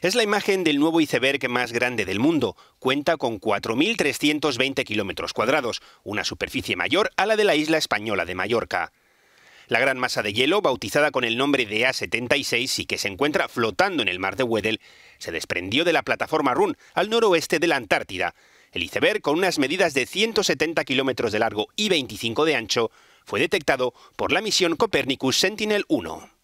Es la imagen del nuevo iceberg más grande del mundo. Cuenta con 4.320 kilómetros cuadrados, una superficie mayor a la de la isla española de Mallorca. La gran masa de hielo, bautizada con el nombre de A76 y que se encuentra flotando en el mar de Weddell, se desprendió de la plataforma Run al noroeste de la Antártida. El iceberg, con unas medidas de 170 kilómetros de largo y 25 de ancho, fue detectado por la misión Copernicus Sentinel-1.